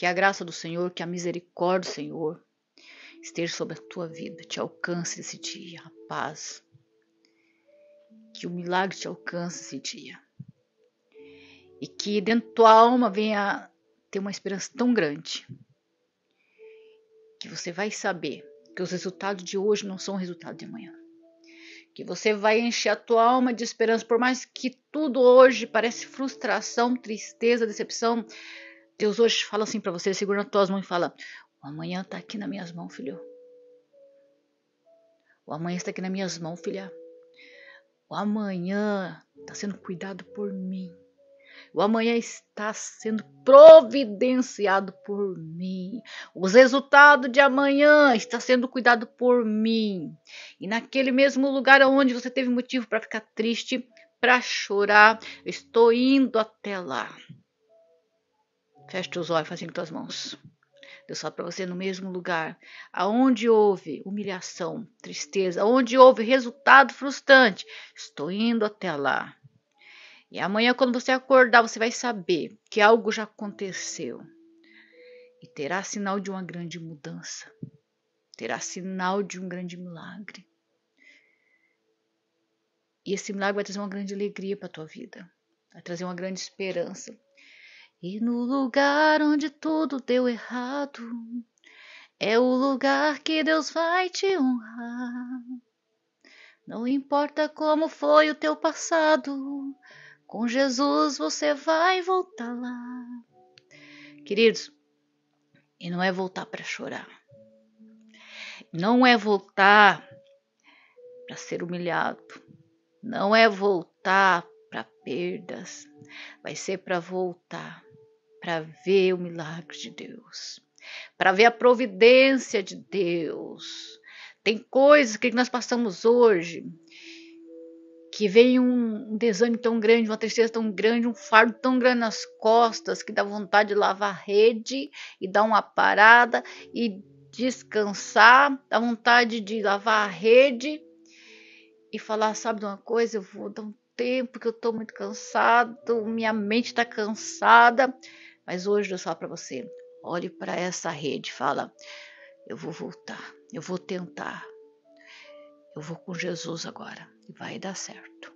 Que a graça do Senhor, que a misericórdia do Senhor esteja sobre a tua vida, te alcance esse dia, a paz. Que o milagre te alcance esse dia. E que dentro da tua alma venha ter uma esperança tão grande que você vai saber que os resultados de hoje não são resultados de amanhã. Que você vai encher a tua alma de esperança, por mais que tudo hoje parece frustração, tristeza, decepção, Deus hoje fala assim para você, segura nas tuas mãos e fala: O amanhã está aqui nas minhas mãos, filho. O amanhã está aqui nas minhas mãos, filha. O amanhã está sendo cuidado por mim. O amanhã está sendo providenciado por mim. Os resultados de amanhã está sendo cuidado por mim. E naquele mesmo lugar onde você teve motivo para ficar triste, para chorar, estou indo até lá. Feche os olhos, fazendo assim tuas mãos. Deus fala para você no mesmo lugar, aonde houve humilhação, tristeza, aonde houve resultado frustrante, estou indo até lá. E amanhã, quando você acordar, você vai saber que algo já aconteceu e terá sinal de uma grande mudança, terá sinal de um grande milagre. E esse milagre vai trazer uma grande alegria para a tua vida, vai trazer uma grande esperança. E no lugar onde tudo deu errado, é o lugar que Deus vai te honrar. Não importa como foi o teu passado, com Jesus você vai voltar lá. Queridos, e não é voltar para chorar. Não é voltar para ser humilhado. Não é voltar para perdas. Vai ser para voltar para ver o milagre de Deus, para ver a providência de Deus. Tem coisas que nós passamos hoje que vem um desânimo tão grande, uma tristeza tão grande, um fardo tão grande nas costas que dá vontade de lavar a rede e dar uma parada e descansar, dá vontade de lavar a rede e falar, sabe de uma coisa, eu vou dar um tempo que eu estou muito cansado, minha mente está cansada, mas hoje eu só para você, olhe para essa rede, fala: eu vou voltar, eu vou tentar. Eu vou com Jesus agora e vai dar certo.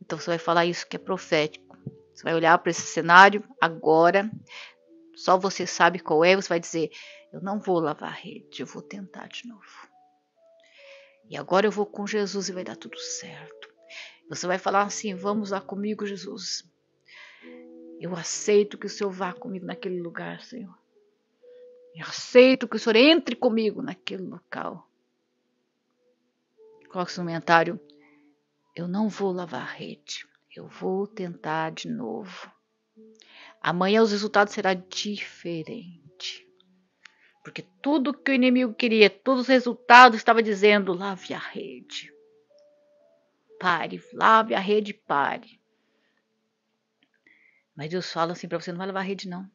Então você vai falar isso que é profético. Você vai olhar para esse cenário agora. Só você sabe qual é, você vai dizer: "Eu não vou lavar a rede, eu vou tentar de novo". E agora eu vou com Jesus e vai dar tudo certo. Você vai falar assim: "Vamos lá comigo, Jesus". Eu aceito que o Senhor vá comigo naquele lugar, Senhor. Eu aceito que o Senhor entre comigo naquele local. Coloque no comentário. Eu não vou lavar a rede. Eu vou tentar de novo. Amanhã os resultados serão diferentes. Porque tudo que o inimigo queria, todos os resultados estava dizendo: lave a rede. Pare, lave a rede, pare. Mas Deus fala assim para você: não vai levar a rede, não.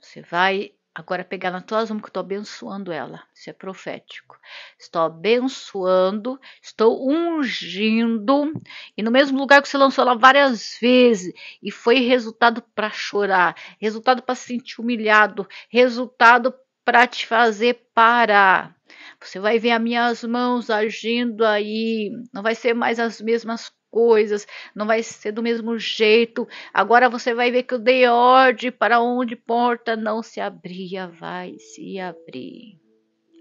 Você vai agora pegar na tua mãos que eu estou abençoando ela. Isso é profético. Estou abençoando, estou ungindo. E no mesmo lugar que você lançou ela várias vezes. E foi resultado para chorar, resultado para se sentir humilhado, resultado para te fazer parar. Você vai ver as minhas mãos agindo aí. Não vai ser mais as mesmas coisas, não vai ser do mesmo jeito. Agora você vai ver que eu dei ordem para onde porta não se abria, vai se abrir.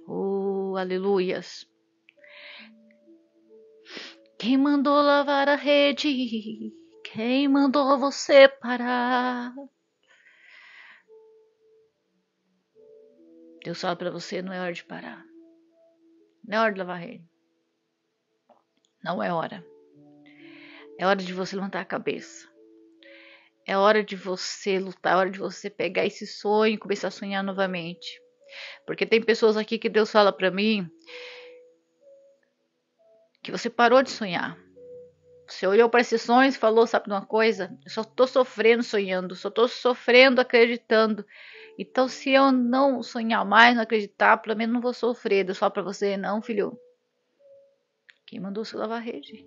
Oh, aleluias. Quem mandou lavar a rede? Quem mandou você parar? Deus fala para você, não é hora de parar. Não é hora de lavar rei. Não é hora. É hora de você levantar a cabeça. É hora de você lutar, é hora de você pegar esse sonho e começar a sonhar novamente. Porque tem pessoas aqui que Deus fala para mim que você parou de sonhar. Você olhou para esses sonhos e falou, sabe de uma coisa? Eu só tô sofrendo sonhando, só tô sofrendo acreditando então, se eu não sonhar mais, não acreditar, pelo menos não vou sofrer. Deu só para você, não, filho. Quem mandou você lavar a rede?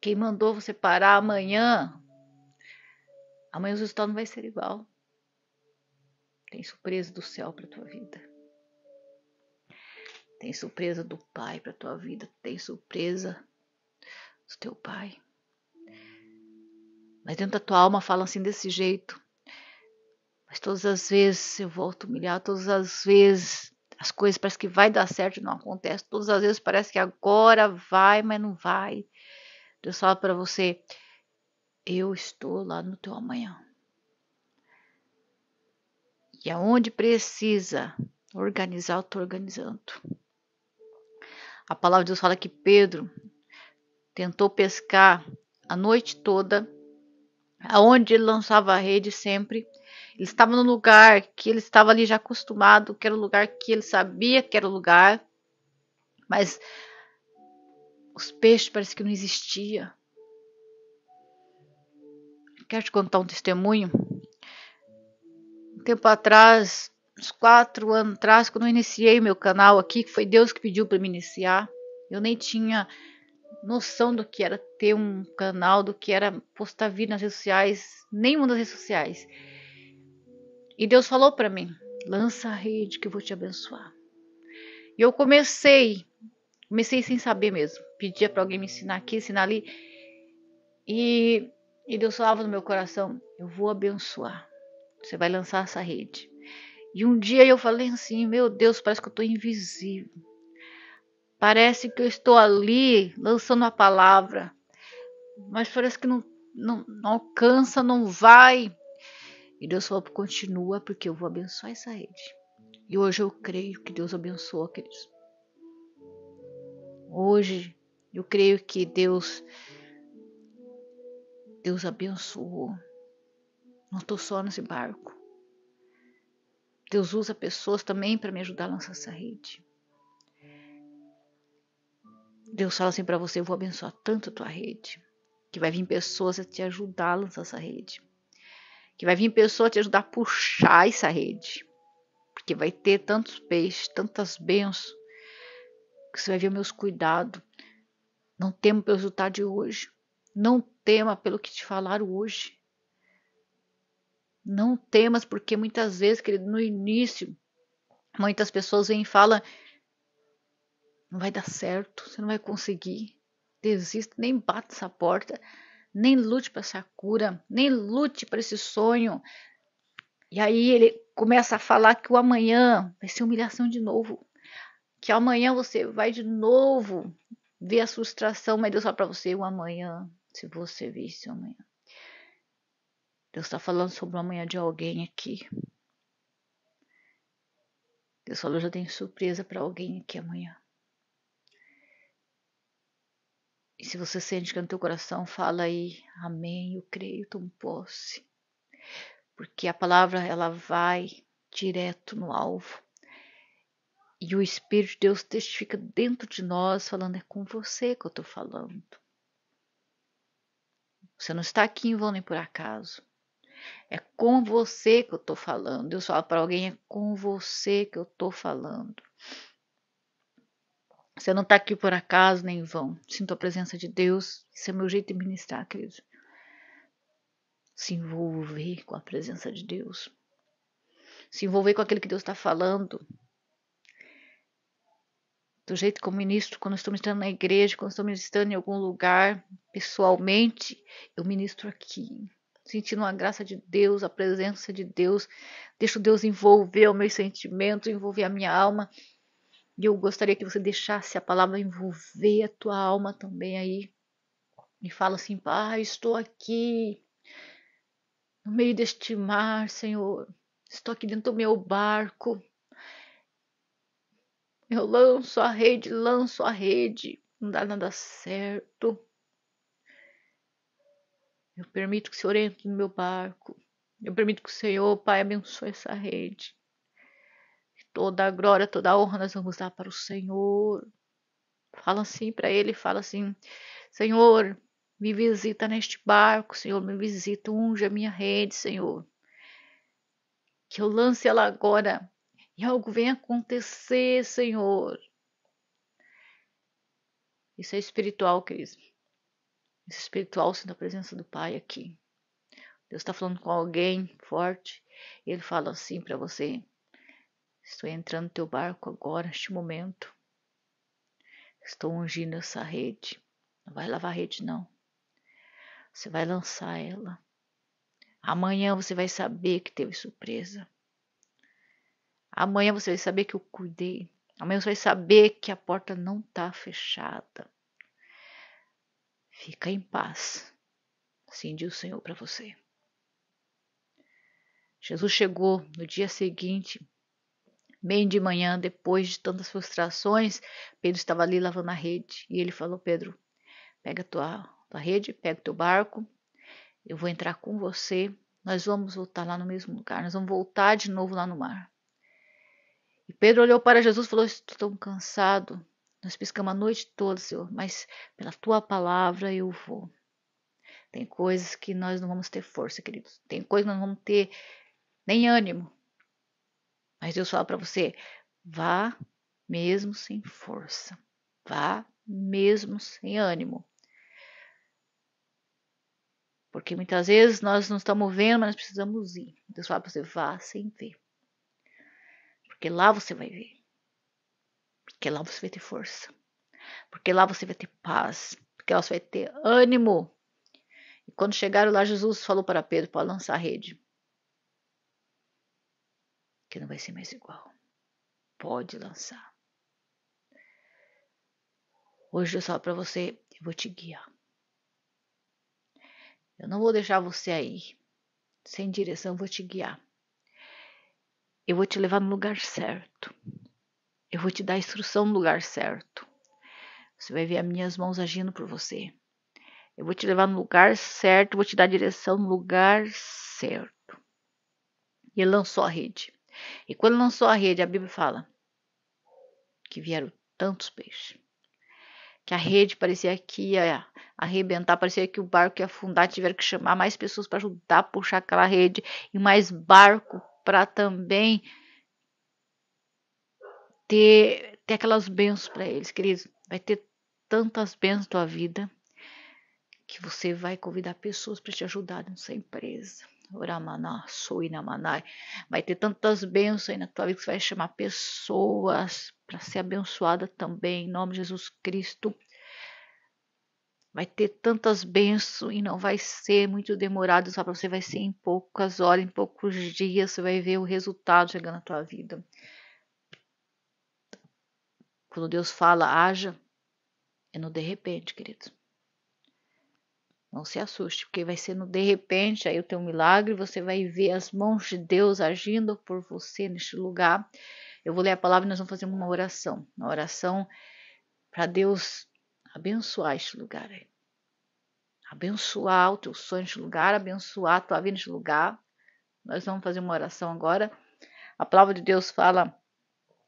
Quem mandou você parar amanhã? Amanhã o resultado não vai ser igual. Tem surpresa do céu para tua vida. Tem surpresa do Pai para tua vida. Tem surpresa do teu Pai. Mas dentro da tua alma fala assim desse jeito. Mas todas as vezes eu volto humilhar, todas as vezes as coisas parece que vai dar certo e não acontece, todas as vezes parece que agora vai, mas não vai. Deus fala para você: eu estou lá no teu amanhã. E aonde precisa organizar, eu estou organizando. A palavra de Deus fala que Pedro tentou pescar a noite toda, aonde ele lançava a rede sempre ele estava no lugar que ele estava ali já acostumado, que era o lugar que ele sabia que era o lugar. Mas os peixes parece que não existiam. Quero te contar um testemunho. Um tempo atrás, uns quatro anos atrás, quando eu iniciei meu canal aqui, que foi Deus que pediu para me iniciar, eu nem tinha noção do que era ter um canal, do que era postar vídeo nas redes sociais, nenhuma das redes sociais. E Deus falou para mim: lança a rede que eu vou te abençoar. E eu comecei, comecei sem saber mesmo. Pedia para alguém me ensinar aqui, ensinar ali. E, e Deus falava no meu coração: eu vou abençoar. Você vai lançar essa rede. E um dia eu falei assim: meu Deus, parece que eu estou invisível. Parece que eu estou ali lançando a palavra, mas parece que não, não, não alcança, não vai. E Deus falou: continua, porque eu vou abençoar essa rede. E hoje eu creio que Deus abençoa, aqueles. Hoje eu creio que Deus Deus abençoou. Não estou só nesse barco. Deus usa pessoas também para me ajudar a lançar essa rede. Deus fala assim para você: eu vou abençoar tanto a tua rede, que vai vir pessoas a te ajudar a lançar essa rede que vai vir pessoa te ajudar a puxar essa rede. Porque vai ter tantos peixes, tantas bênçãos, que você vai ver meus cuidados. Não tema pelo resultado de hoje. Não tema pelo que te falaram hoje. Não temas, porque muitas vezes, querido, no início, muitas pessoas vêm e falam: não vai dar certo, você não vai conseguir. Desista, nem bate essa porta nem lute para essa cura, nem lute para esse sonho. E aí ele começa a falar que o amanhã vai ser humilhação de novo, que amanhã você vai de novo ver a frustração, mas Deus fala para você o amanhã, se você visse o amanhã. Deus está falando sobre o amanhã de alguém aqui. Deus falou, já tem surpresa para alguém aqui amanhã. E se você sente que é no teu coração fala aí, amém, eu creio, tomo posse. Porque a palavra ela vai direto no alvo. E o Espírito de Deus testifica dentro de nós, falando, é com você que eu estou falando. Você não está aqui em vão nem por acaso. É com você que eu estou falando. Deus fala para alguém, é com você que eu estou falando. Você não está aqui por acaso nem em vão. Sinto a presença de Deus. Esse é meu jeito de ministrar, querido. Se envolver com a presença de Deus. Se envolver com aquilo que Deus está falando. Do jeito que eu ministro, quando estou ministrando na igreja, quando estou ministrando em algum lugar, pessoalmente, eu ministro aqui. Sentindo a graça de Deus, a presença de Deus. Deixo Deus envolver o meu sentimento, envolver a minha alma e eu gostaria que você deixasse a palavra envolver a tua alma também aí. E fala assim: Pai, estou aqui no meio deste mar, Senhor. Estou aqui dentro do meu barco. Eu lanço a rede, lanço a rede. Não dá nada certo. Eu permito que o Senhor entre no meu barco. Eu permito que o Senhor, Pai, abençoe essa rede. Toda a glória, toda a honra nós vamos dar para o Senhor. Fala assim para ele, fala assim: Senhor, me visita neste barco, Senhor, me visita, unge a minha rede, Senhor. Que eu lance ela agora e algo venha acontecer, Senhor. Isso é espiritual, queridos. Isso é espiritual sendo a presença do Pai aqui. Deus está falando com alguém forte e ele fala assim para você: Estou entrando no teu barco agora, neste momento. Estou ungindo essa rede. Não vai lavar a rede, não. Você vai lançar ela. Amanhã você vai saber que teve surpresa. Amanhã você vai saber que eu cuidei. Amanhã você vai saber que a porta não está fechada. Fica em paz. Assim diz o Senhor para você. Jesus chegou no dia seguinte Bem de manhã, depois de tantas frustrações, Pedro estava ali lavando a rede e ele falou: Pedro, pega tua, tua rede, pega teu barco, eu vou entrar com você, nós vamos voltar lá no mesmo lugar, nós vamos voltar de novo lá no mar. E Pedro olhou para Jesus e falou: Estou tão cansado, nós piscamos a noite toda, Senhor, mas pela tua palavra eu vou. Tem coisas que nós não vamos ter força, queridos, tem coisas que nós não vamos ter nem ânimo, mas Deus fala para você: vá mesmo sem força, vá mesmo sem ânimo. Porque muitas vezes nós não estamos vendo, mas nós precisamos ir. Deus fala para você: vá sem ver. Porque lá você vai ver. Porque lá você vai ter força. Porque lá você vai ter paz. Porque lá você vai ter ânimo. E quando chegaram lá, Jesus falou para Pedro para lançar a rede que não vai ser mais igual. Pode lançar. Hoje eu só para você, eu vou te guiar. Eu não vou deixar você aí sem direção, eu vou te guiar. Eu vou te levar no lugar certo. Eu vou te dar a instrução no lugar certo. Você vai ver as minhas mãos agindo por você. Eu vou te levar no lugar certo, vou te dar a direção no lugar certo. E ele lançou a rede. E quando lançou a rede, a Bíblia fala que vieram tantos peixes que a rede parecia que ia arrebentar, parecia que o barco ia afundar, tiveram que chamar mais pessoas para ajudar a puxar aquela rede e mais barco para também ter, ter aquelas bênçãos para eles, queridos. Vai ter tantas bênçãos na tua vida que você vai convidar pessoas para te ajudar na sua empresa. Oramaná, Suinamanai. Vai ter tantas bênçãos aí na tua vida que você vai chamar pessoas para ser abençoada também, em nome de Jesus Cristo. Vai ter tantas bênçãos e não vai ser muito demorado, só para você vai ser em poucas horas, em poucos dias, você vai ver o resultado chegando na tua vida. Quando Deus fala, haja, é no de repente, querido. Não se assuste, porque vai ser no de repente aí o teu milagre, você vai ver as mãos de Deus agindo por você neste lugar. Eu vou ler a palavra e nós vamos fazer uma oração, uma oração para Deus abençoar este lugar aí. Abençoar o teu sonho neste lugar, abençoar a tua vida neste lugar. Nós vamos fazer uma oração agora. A palavra de Deus fala,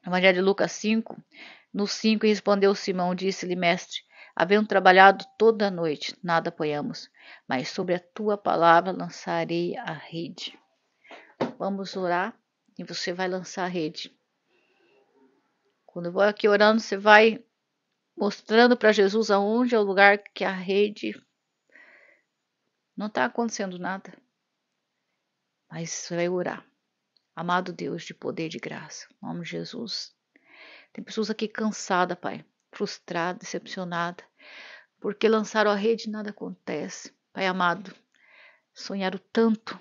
Evangelho de Lucas 5, no 5 respondeu Simão, disse-lhe, mestre, Havendo trabalhado toda a noite, nada apoiamos, mas sobre a tua palavra lançarei a rede. Vamos orar e você vai lançar a rede. Quando eu vou aqui orando, você vai mostrando para Jesus aonde é o lugar que a rede não está acontecendo nada. Mas você vai orar. Amado Deus de poder e de graça, em nome de Jesus. Tem pessoas aqui cansadas, Pai frustrada, decepcionada, porque lançaram a rede e nada acontece. Pai amado, sonharam tanto,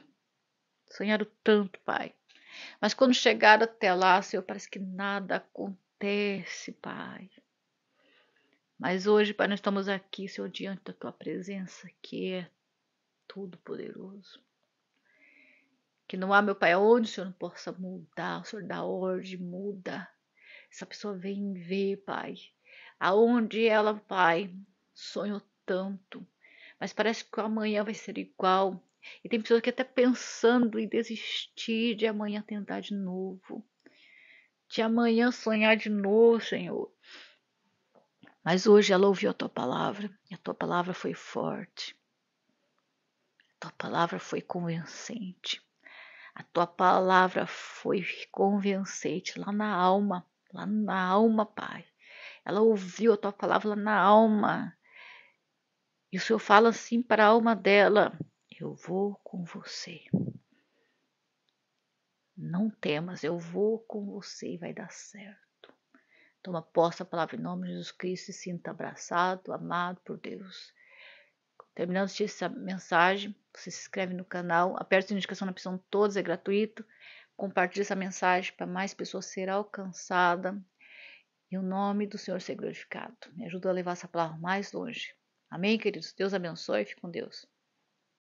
sonharam tanto, Pai. Mas quando chegaram até lá, Senhor, parece que nada acontece, Pai. Mas hoje, Pai, nós estamos aqui, Senhor, diante da Tua presença, que é tudo poderoso. Que não há, meu Pai, onde o Senhor não possa mudar, o Senhor dá ordem, muda. Essa pessoa vem ver, Pai, aonde ela vai. Sonho tanto, mas parece que o amanhã vai ser igual. E tem pessoas que até pensando em desistir de amanhã tentar de novo, de amanhã sonhar de novo, Senhor. Mas hoje ela ouviu a tua palavra e a tua palavra foi forte. A tua palavra foi convincente. A tua palavra foi convincente lá na alma, lá na alma, Pai. Ela ouviu a tua palavra na alma. E o Senhor fala assim para a alma dela: Eu vou com você. Não temas, eu vou com você e vai dar certo. Toma posse a palavra em nome de Jesus Cristo e sinta abraçado, amado por Deus. Terminando de essa mensagem, você se inscreve no canal, aperta a indicação na opção todos, é gratuito. Compartilhe essa mensagem para mais pessoas serem alcançadas e o nome do Senhor ser glorificado. Me ajuda a levar essa palavra mais longe. Amém, queridos? Deus abençoe e fique com Deus.